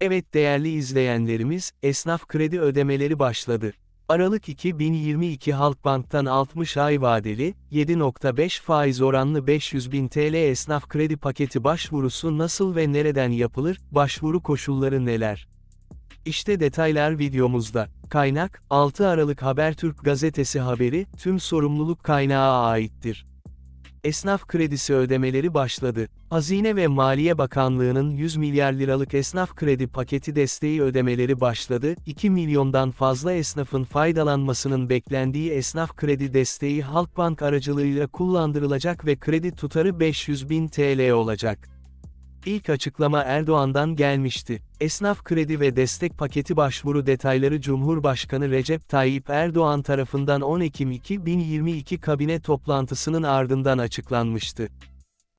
Evet değerli izleyenlerimiz, esnaf kredi ödemeleri başladı. Aralık 2022 Halkbank'tan 60 ay vadeli, 7.5 faiz oranlı 500 bin TL esnaf kredi paketi başvurusu nasıl ve nereden yapılır, başvuru koşulları neler? İşte detaylar videomuzda. Kaynak, 6 Aralık Habertürk gazetesi haberi, tüm sorumluluk kaynağa aittir esnaf kredisi ödemeleri başladı. Hazine ve Maliye Bakanlığı'nın 100 milyar liralık esnaf kredi paketi desteği ödemeleri başladı. 2 milyondan fazla esnafın faydalanmasının beklendiği esnaf kredi desteği Halkbank aracılığıyla kullandırılacak ve kredi tutarı 500 bin TL olacak. İlk açıklama Erdoğan'dan gelmişti. Esnaf kredi ve destek paketi başvuru detayları Cumhurbaşkanı Recep Tayyip Erdoğan tarafından 10 Ekim 2022 kabine toplantısının ardından açıklanmıştı.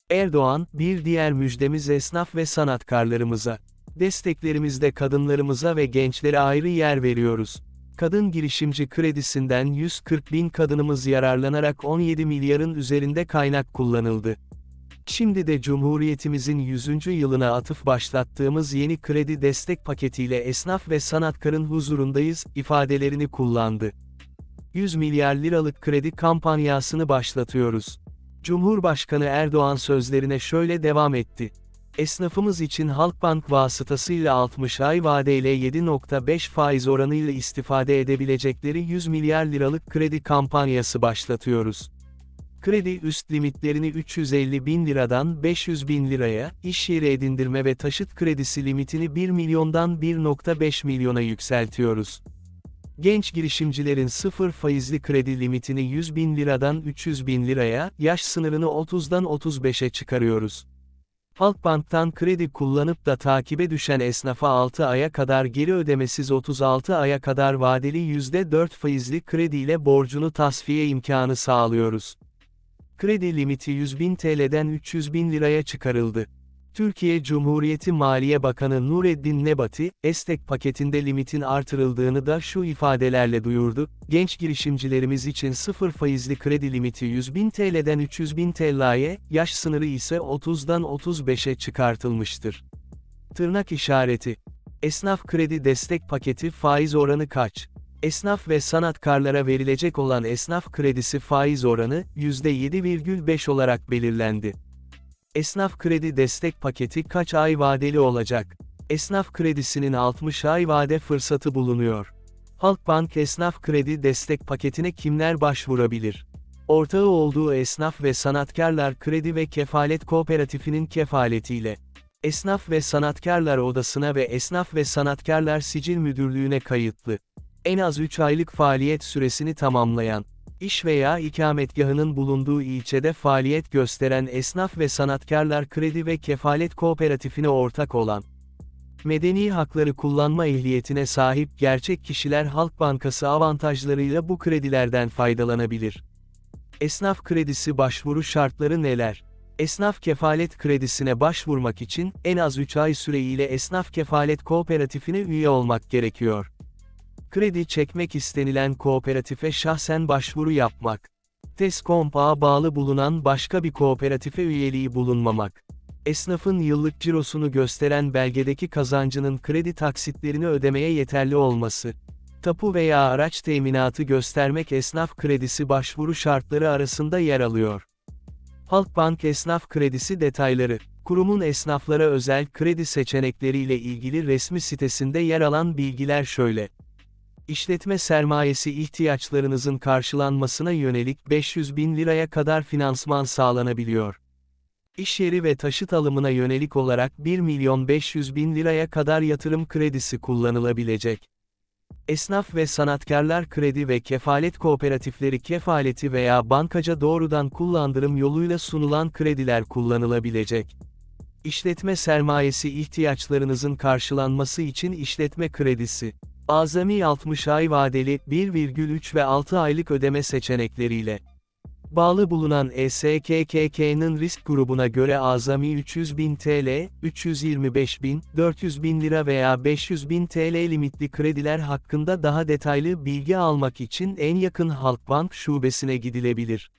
Erdoğan, bir diğer müjdemiz esnaf ve sanatkarlarımıza. Desteklerimizde kadınlarımıza ve gençlere ayrı yer veriyoruz. Kadın girişimci kredisinden 140 bin kadınımız yararlanarak 17 milyarın üzerinde kaynak kullanıldı. Şimdi de Cumhuriyetimizin 100. yılına atıf başlattığımız yeni kredi destek paketiyle esnaf ve sanatkarın huzurundayız ifadelerini kullandı. 100 milyar liralık kredi kampanyasını başlatıyoruz. Cumhurbaşkanı Erdoğan sözlerine şöyle devam etti. Esnafımız için Halkbank vasıtasıyla 60 ay vadeyle 7.5 faiz oranıyla istifade edebilecekleri 100 milyar liralık kredi kampanyası başlatıyoruz. Kredi üst limitlerini 350 bin liradan 500 bin liraya, iş yeri edindirme ve taşıt kredisi limitini 1 milyondan 1.5 milyona yükseltiyoruz. Genç girişimcilerin sıfır faizli kredi limitini 100 bin liradan 300 bin liraya, yaş sınırını 30'dan 35'e çıkarıyoruz. Halkbank'tan kredi kullanıp da takibe düşen esnafa 6 aya kadar geri ödemesiz 36 aya kadar vadeli %4 faizli krediyle borcunu tasfiye imkanı sağlıyoruz. Kredi limiti 100 bin TL'den 300 bin liraya çıkarıldı. Türkiye Cumhuriyeti Maliye Bakanı Nureddin Nebati, estek paketinde limitin artırıldığını da şu ifadelerle duyurdu, genç girişimcilerimiz için sıfır faizli kredi limiti 100 bin TL'den 300 bin TL'ye, yaş sınırı ise 30'dan 35'e çıkartılmıştır. Tırnak işareti. Esnaf kredi destek paketi faiz oranı kaç? Esnaf ve sanatkarlara verilecek olan esnaf kredisi faiz oranı %7,5 olarak belirlendi. Esnaf kredi destek paketi kaç ay vadeli olacak? Esnaf kredisinin 60 ay vade fırsatı bulunuyor. Halkbank Esnaf Kredi Destek Paketi'ne kimler başvurabilir? Ortağı olduğu Esnaf ve Sanatkarlar Kredi ve Kefalet Kooperatifi'nin kefaletiyle Esnaf ve Sanatkarlar Odası'na ve Esnaf ve Sanatkarlar Sicil Müdürlüğü'ne kayıtlı en az 3 aylık faaliyet süresini tamamlayan, iş veya ikametgahının bulunduğu ilçede faaliyet gösteren esnaf ve sanatkarlar kredi ve kefalet kooperatifine ortak olan, medeni hakları kullanma ehliyetine sahip gerçek kişiler Halk Bankası avantajlarıyla bu kredilerden faydalanabilir. Esnaf kredisi başvuru şartları neler? Esnaf kefalet kredisine başvurmak için en az 3 ay süreyle esnaf kefalet kooperatifine üye olmak gerekiyor. Kredi çekmek istenilen kooperatife şahsen başvuru yapmak. TESKOMP'a bağlı bulunan başka bir kooperatife üyeliği bulunmamak. Esnafın yıllık cirosunu gösteren belgedeki kazancının kredi taksitlerini ödemeye yeterli olması. Tapu veya araç teminatı göstermek esnaf kredisi başvuru şartları arasında yer alıyor. Halkbank Esnaf Kredisi detayları, kurumun esnaflara özel kredi seçenekleriyle ilgili resmi sitesinde yer alan bilgiler şöyle. İşletme sermayesi ihtiyaçlarınızın karşılanmasına yönelik 500 bin liraya kadar finansman sağlanabiliyor. İş yeri ve taşıt alımına yönelik olarak 1 milyon 500 bin liraya kadar yatırım kredisi kullanılabilecek. Esnaf ve sanatkarlar kredi ve kefalet kooperatifleri kefaleti veya bankaca doğrudan kullandırım yoluyla sunulan krediler kullanılabilecek. İşletme sermayesi ihtiyaçlarınızın karşılanması için işletme kredisi Azami 60 ay vadeli 1,3 ve 6 aylık ödeme seçenekleriyle. Bağlı bulunan ESKKK'nın risk grubuna göre azami 300 bin TL, 325 bin, 400 bin lira veya 500 bin TL limitli krediler hakkında daha detaylı bilgi almak için en yakın Halkbank şubesine gidilebilir.